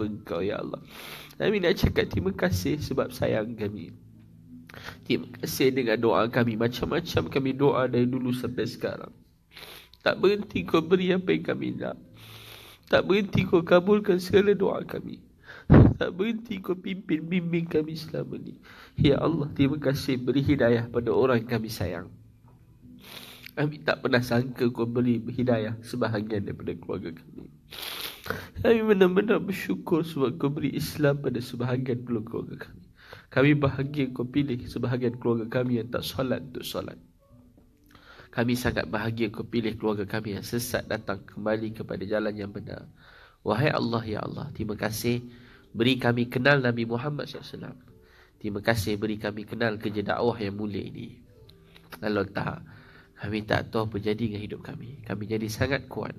engkau ya Allah Kami nak cakap terima kasih sebab sayang kami Terima kasih dengan doa kami Macam-macam kami doa dari dulu sampai sekarang Tak berhenti kau beri apa yang kami nak Tak berhenti kau kabulkan segala doa kami Tak berhenti kau pimpin bimbing kami selama ni Ya Allah terima kasih beri hidayah pada orang yang kami sayang Kami tak pernah sangka kau beri hidayah sebahagian daripada keluarga kami kami benar-benar bersyukur sebab kau beri Islam pada sebahagian keluarga kami. Kami bahagia kau pilih sebahagian keluarga kami yang tak solat untuk solat. Kami sangat bahagia kau pilih keluarga kami yang sesat datang kembali kepada jalan yang benar. Wahai Allah, Ya Allah, terima kasih beri kami kenal Nabi Muhammad SAW. Terima kasih beri kami kenal kerja dakwah yang mulia ini. Kalau tak, kami tak tahu apa jadi dengan hidup kami. Kami jadi sangat kuat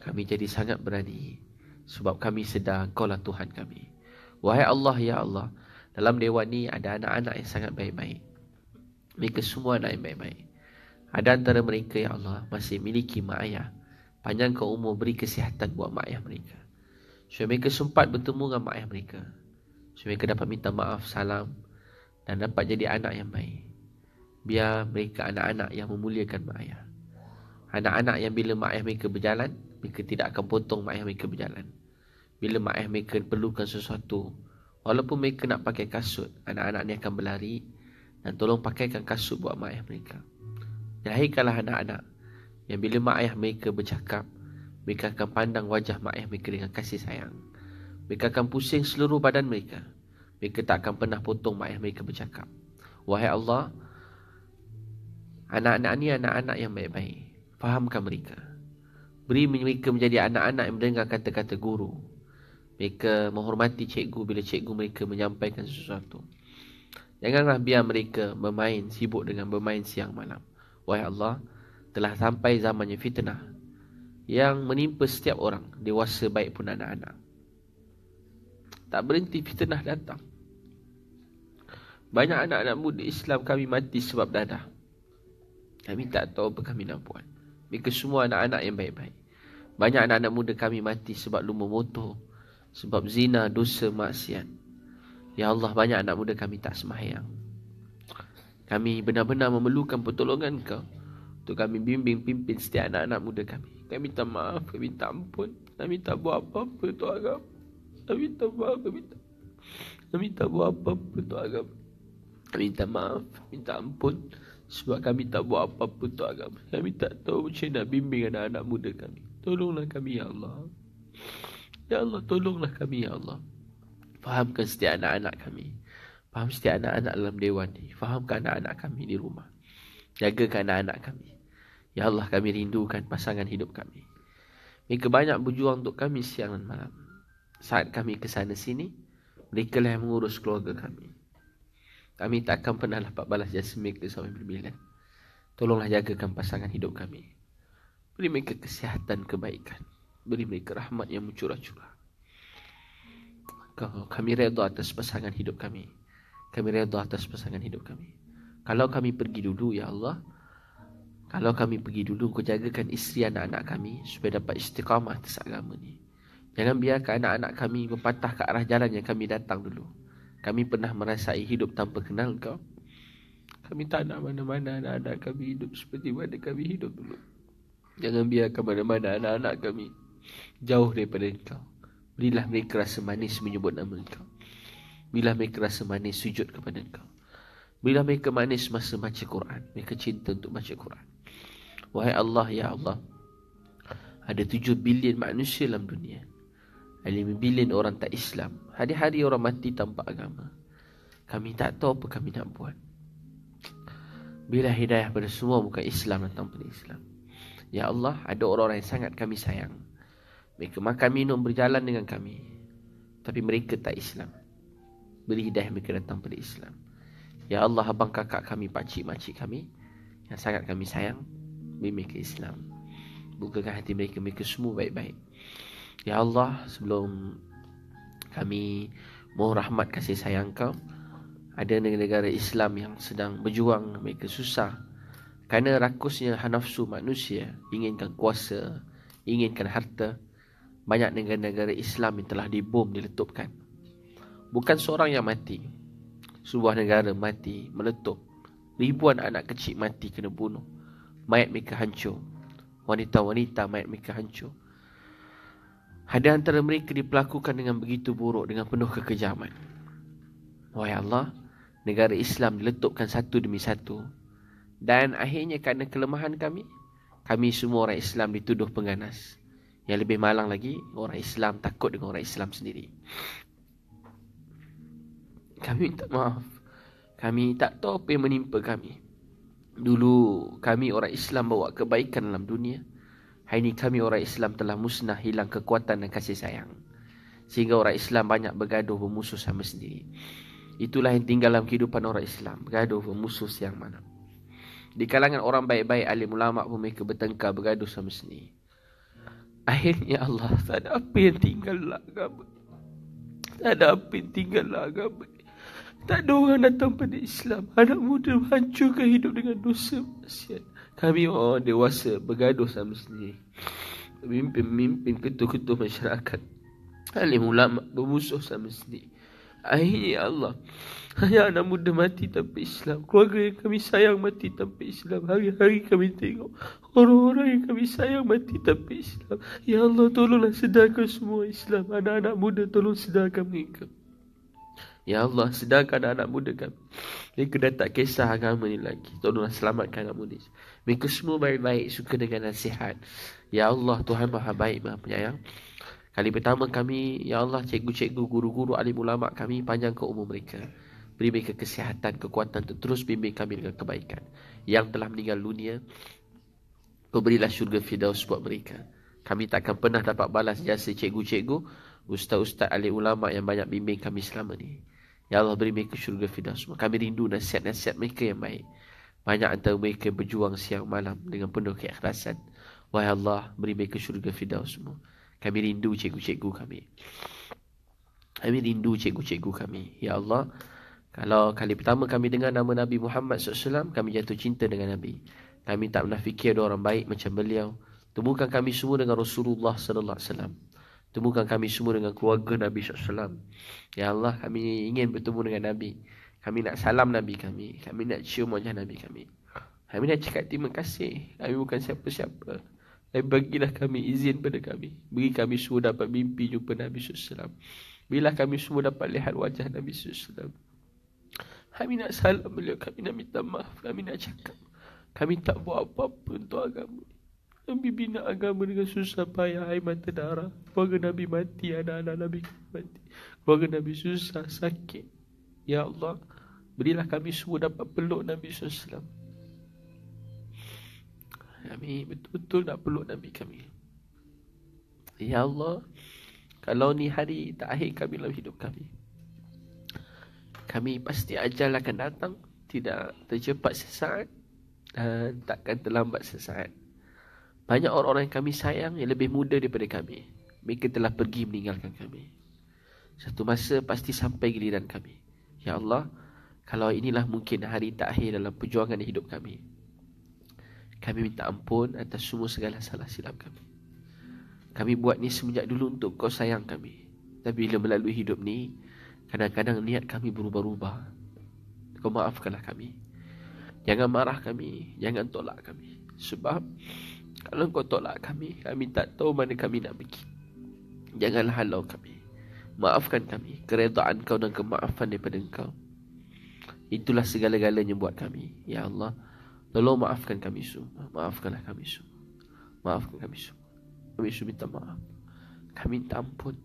kami jadi sangat berani sebab kami sedar kau lah Tuhan kami. Wahai Allah, Ya Allah, dalam dewan ni ada anak-anak yang sangat baik-baik. Mereka semua anak yang baik-baik. Ada antara mereka, Ya Allah, masih miliki mak ayah. Panjang kau umur beri kesihatan buat mak ayah mereka. Supaya mereka sempat bertemu dengan mak ayah mereka. Supaya mereka dapat minta maaf, salam dan dapat jadi anak yang baik. Biar mereka anak-anak yang memuliakan mak ayah. Anak-anak yang bila mak ayah mereka berjalan, mereka tidak akan potong mak ayah mereka berjalan. Bila mak ayah mereka perlukan sesuatu, walaupun mereka nak pakai kasut, anak-anak ni akan berlari dan tolong pakaikan kasut buat mak ayah mereka. Lahirkanlah anak-anak yang bila mak ayah mereka bercakap, mereka akan pandang wajah mak ayah mereka dengan kasih sayang. Mereka akan pusing seluruh badan mereka. Mereka tak akan pernah potong mak ayah mereka bercakap. Wahai Allah, anak-anak ni anak-anak yang baik-baik. Fahamkan mereka. Beri mereka menjadi anak-anak yang mendengar kata-kata guru Mereka menghormati cikgu bila cikgu mereka menyampaikan sesuatu Janganlah biar mereka bermain sibuk dengan bermain siang malam Wahai Allah Telah sampai zamannya fitnah Yang menimpa setiap orang Dewasa baik pun anak-anak Tak berhenti fitnah datang Banyak anak-anak muda Islam kami mati sebab dadah Kami tak tahu apa kami nak buat Mereka semua anak-anak yang baik-baik banyak anak-anak muda kami mati sebab lumbur motor Sebab zina, dosa, maksiat Ya Allah, banyak anak muda kami tak semayang Kami benar-benar memerlukan pertolongan kau Untuk kami bimbing, pimpin setiap anak-anak muda kami Kami minta maaf, kami minta ampun Kami tak buat apa-apa tu agam Kami minta maaf, kami minta Kami tak buat apa-apa tu agam Kami minta maaf, kami minta ampun Sebab kami tak buat apa-apa tu agama Kami tak tahu macam nak bimbing anak-anak muda kami Tolonglah kami ya Allah Ya Allah tolonglah kami ya Allah Fahamkan setiap anak-anak kami Faham setiap anak-anak dalam dewan ini, Fahamkan anak-anak kami di rumah Jagakan anak-anak kami Ya Allah kami rindukan pasangan hidup kami Mereka banyak berjuang untuk kami siang dan malam Saat kami ke sana sini Mereka lah yang mengurus keluarga kami Kami tak akan pernah dapat balas jasa mereka sampai berbilang. Tolonglah jagakan pasangan hidup kami Beri mereka kesihatan kebaikan Beri mereka rahmat yang mencurah-curah Kau, Kami redha atas pasangan hidup kami Kami redha atas pasangan hidup kami Kalau kami pergi dulu ya Allah Kalau kami pergi dulu Kau jagakan isteri anak-anak kami Supaya dapat istiqamah atas agama ni Jangan biarkan anak-anak kami Mempatah ke arah jalan yang kami datang dulu Kami pernah merasai hidup tanpa kenal kau kami tak nak mana-mana anak-anak kami hidup seperti mana kami hidup dulu. Jangan biarkan mana-mana anak-anak kami jauh daripada engkau. Berilah mereka rasa manis menyebut nama engkau. Berilah mereka rasa manis sujud kepada engkau. Berilah mereka manis masa baca Quran. Mereka cinta untuk baca Quran. Wahai Allah, Ya Allah. Ada tujuh bilion manusia dalam dunia. Ada lima bilion orang tak Islam. Hari-hari orang mati tanpa agama. Kami tak tahu apa kami nak buat. Bila hidayah pada semua bukan Islam datang pada Islam. Ya Allah, ada orang-orang yang sangat kami sayang. Mereka makan minum berjalan dengan kami. Tapi mereka tak Islam. Beri hidayah mereka datang pada Islam. Ya Allah, abang kakak kami, pakcik makcik kami yang sangat kami sayang, beri mereka Islam. Bukakan hati mereka, mereka semua baik-baik. Ya Allah, sebelum kami mohon rahmat kasih sayang kau, ada negara-negara Islam yang sedang berjuang, mereka susah. Kerana hmm. rakusnya hanafsu manusia inginkan kuasa, inginkan harta, banyak negara-negara Islam yang telah dibom, diletupkan. Bukan seorang yang mati. Sebuah negara mati, meletup. Ribuan anak kecil mati kena bunuh. Mayat mereka hancur. Wanita-wanita mayat mereka hancur. Ada antara mereka diperlakukan dengan begitu buruk, dengan penuh kekejaman. Wahai Allah, negara Islam diletupkan satu demi satu dan akhirnya kerana kelemahan kami Kami semua orang Islam dituduh pengganas Yang lebih malang lagi Orang Islam takut dengan orang Islam sendiri Kami minta maaf Kami tak tahu apa yang menimpa kami Dulu kami orang Islam bawa kebaikan dalam dunia Hari ini kami orang Islam telah musnah hilang kekuatan dan kasih sayang Sehingga orang Islam banyak bergaduh bermusuh sama sendiri Itulah yang tinggal dalam kehidupan orang Islam Bergaduh bermusuh siang malam di kalangan orang baik-baik alim ulama pun mereka bertengkar bergaduh sama sini. Akhirnya Allah tak ada apa yang tinggal lah agama. Tak ada apa yang tinggal lah agama. Tak ada orang datang pada Islam. Anak muda hancurkan hidup dengan dosa maksiat. Kami orang oh, dewasa bergaduh sama sendiri. Pemimpin-pemimpin ketua-ketua masyarakat. Alim ulama bermusuh sama sendiri. Akhirnya ya Allah Hanya anak muda mati tanpa Islam Keluarga yang kami sayang mati tanpa Islam Hari-hari kami tengok Orang-orang yang kami sayang mati tanpa Islam Ya Allah tolonglah sedarkan semua Islam Anak-anak muda tolong sedarkan mereka Ya Allah sedarkan anak muda kami Mereka dah tak kisah agama ni lagi Tolonglah selamatkan anak muda Mereka semua baik-baik suka dengan nasihat Ya Allah Tuhan maha baik maha penyayang Kali pertama kami, Ya Allah, cikgu-cikgu, guru-guru, alim ulama kami panjang ke umur mereka. Beri mereka kesihatan, kekuatan untuk terus bimbing kami dengan kebaikan. Yang telah meninggal dunia, berilah syurga Firdaus buat mereka. Kami tak akan pernah dapat balas jasa cikgu-cikgu, ustaz-ustaz alim ulama yang banyak bimbing kami selama ni. Ya Allah, beri mereka syurga Firdaus. Kami rindu nasihat-nasihat mereka yang baik. Banyak antara mereka berjuang siang malam dengan penuh keikhlasan. Wahai Allah, beri mereka syurga Firdaus semua. Kami rindu cikgu-cikgu kami. Kami rindu cikgu-cikgu kami. Ya Allah, kalau kali pertama kami dengar nama Nabi Muhammad SAW, kami jatuh cinta dengan Nabi. Kami tak pernah fikir ada orang baik macam beliau. Temukan kami semua dengan Rasulullah S.A.W. Temukan kami semua dengan keluarga Nabi SAW. Ya Allah, kami ingin bertemu dengan Nabi. Kami nak salam Nabi kami. Kami nak cium wajah Nabi kami. Kami nak cakap terima kasih. Kami bukan siapa-siapa. Dan bagilah kami izin pada kami Beri kami semua dapat mimpi jumpa Nabi SAW Bila kami semua dapat lihat wajah Nabi SAW Kami nak salam beliau Kami nak minta maaf Kami nak cakap Kami tak buat apa-apa untuk agama Nabi bina agama dengan susah payah air mata darah Keluarga Nabi mati Anak-anak Nabi mati Keluarga Nabi susah sakit Ya Allah Berilah kami semua dapat peluk Nabi SAW kami Betul-betul nak peluk Nabi kami Ya Allah Kalau ni hari terakhir kami dalam hidup kami Kami pasti ajal akan datang Tidak tercepat sesaat Dan takkan terlambat sesaat Banyak orang-orang yang kami sayang Yang lebih muda daripada kami Mereka telah pergi meninggalkan kami Satu masa pasti sampai giliran kami Ya Allah Kalau inilah mungkin hari terakhir dalam perjuangan hidup kami kami minta ampun atas semua segala salah silap kami Kami buat ni semenjak dulu untuk kau sayang kami Tapi bila melalui hidup ni Kadang-kadang niat kami berubah-ubah Kau maafkanlah kami Jangan marah kami Jangan tolak kami Sebab Kalau kau tolak kami Kami tak tahu mana kami nak pergi Jangan halau kami Maafkan kami Keredaan kau dan kemaafan daripada kau Itulah segala-galanya buat kami Ya Allah Tolong maafkan kami semua Maafkanlah kami semua Maafkan kami semua Kami semua minta maaf Kami minta ampun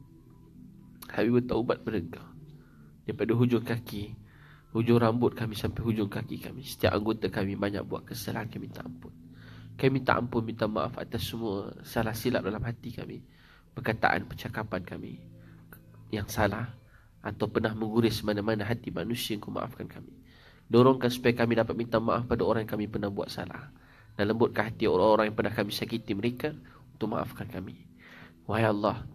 Kami bertaubat pada engkau Daripada hujung kaki Hujung rambut kami sampai hujung kaki kami Setiap anggota kami banyak buat kesalahan Kami minta ampun Kami minta ampun, minta maaf atas semua Salah silap dalam hati kami Perkataan, percakapan kami Yang salah Atau pernah menguris mana-mana hati manusia Kau maafkan kami Dorongkan supaya kami dapat minta maaf pada orang yang kami pernah buat salah. Dan lembutkan hati orang-orang yang pernah kami sakiti mereka untuk maafkan kami. Wahai Allah,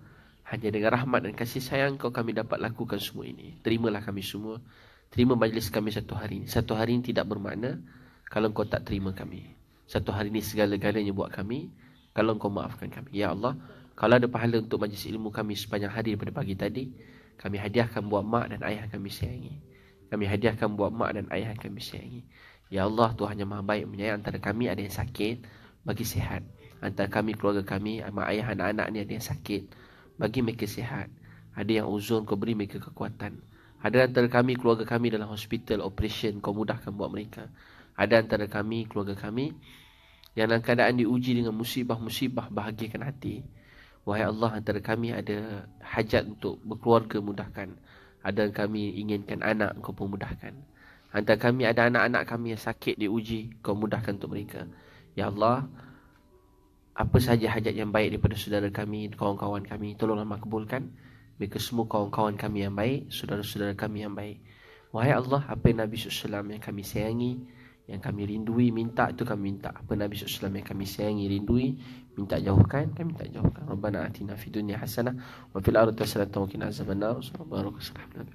hanya dengan rahmat dan kasih sayang kau kami dapat lakukan semua ini. Terimalah kami semua. Terima majlis kami satu hari ini. Satu hari ini tidak bermakna kalau kau tak terima kami. Satu hari ini segala-galanya buat kami kalau kau maafkan kami. Ya Allah, kalau ada pahala untuk majlis ilmu kami sepanjang hari daripada pagi tadi, kami hadiahkan buat mak dan ayah kami sayangi kami hadiahkan buat mak dan ayah kami sayangi. Ya Allah, Tuhan yang maha baik menyayang antara kami ada yang sakit, bagi sihat. Antara kami, keluarga kami, mak ayah, anak-anak ni ada yang sakit, bagi mereka sihat. Ada yang uzur, kau beri mereka kekuatan. Ada antara kami, keluarga kami dalam hospital, operation, kau mudahkan buat mereka. Ada antara kami, keluarga kami, yang dalam keadaan diuji dengan musibah-musibah, bahagiakan hati. Wahai Allah, antara kami ada hajat untuk berkeluarga, mudahkan. Mudahkan ada yang kami inginkan anak kau pemudahkan Antara kami ada anak-anak kami yang sakit diuji Kau mudahkan untuk mereka Ya Allah Apa sahaja hajat yang baik daripada saudara kami Kawan-kawan kami Tolonglah makbulkan Mereka semua kawan-kawan kami yang baik Saudara-saudara kami yang baik Wahai Allah Apa yang Nabi SAW yang kami sayangi yang kami rindui minta itu kami minta apa Nabi SAW yang kami sayangi rindui minta jauhkan kami minta jauhkan Rabbana atina fi dunya hasanah wa fil ardi hasanah wa qina azabannar wa barakallahu